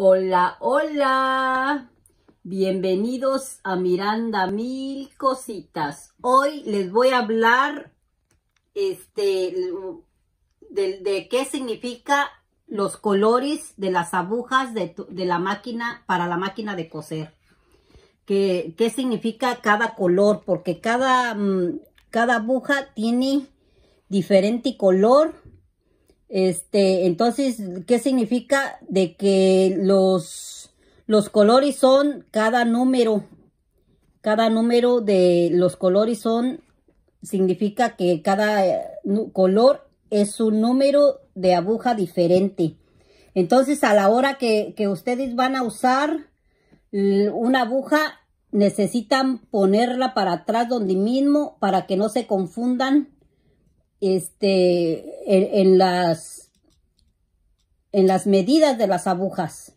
Hola, hola. Bienvenidos a Miranda Mil Cositas. Hoy les voy a hablar este, de, qué significa los colores de las agujas de, la máquina para la máquina de coser. ¿Qué, significa cada color? Porque cada, mm, cada aguja tiene diferente color este, entonces, ¿qué significa? De que los, los colores son cada número. Cada número de los colores son, significa que cada eh, color es un número de aguja diferente. Entonces, a la hora que, que ustedes van a usar una aguja, necesitan ponerla para atrás donde mismo para que no se confundan este en, las, en las medidas de las agujas.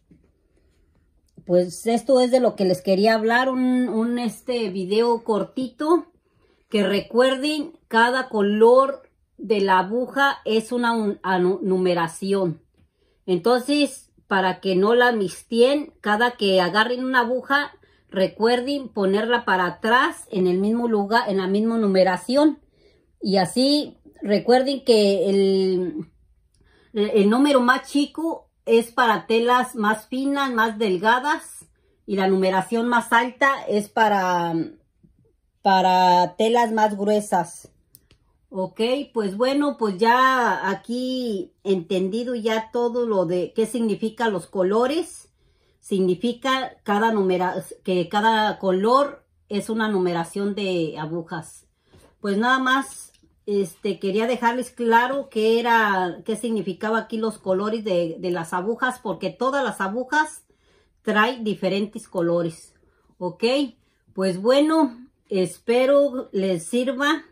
Pues esto es de lo que les quería hablar, un, un este video cortito. Que recuerden, cada color de la aguja es una numeración. Entonces, para que no la mistien, cada que agarren una aguja, recuerden ponerla para atrás en el mismo lugar, en la misma numeración. Y así Recuerden que el, número más chico es para telas más finas, más delgadas. Y la numeración más alta es para, para telas más gruesas. Ok, pues bueno, pues ya aquí entendido ya todo lo de qué significa los colores. Significa cada que cada color es una numeración de agujas. Pues nada más este, quería dejarles claro qué era, qué significaba aquí los colores de, las agujas, porque todas las agujas trae diferentes colores, ¿ok? Pues bueno, espero les sirva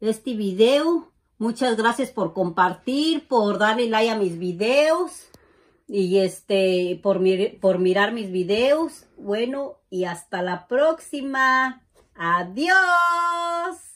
este video. Muchas gracias por compartir, por darle like a mis videos y este por, por mirar mis videos. Bueno, y hasta la próxima. Adiós.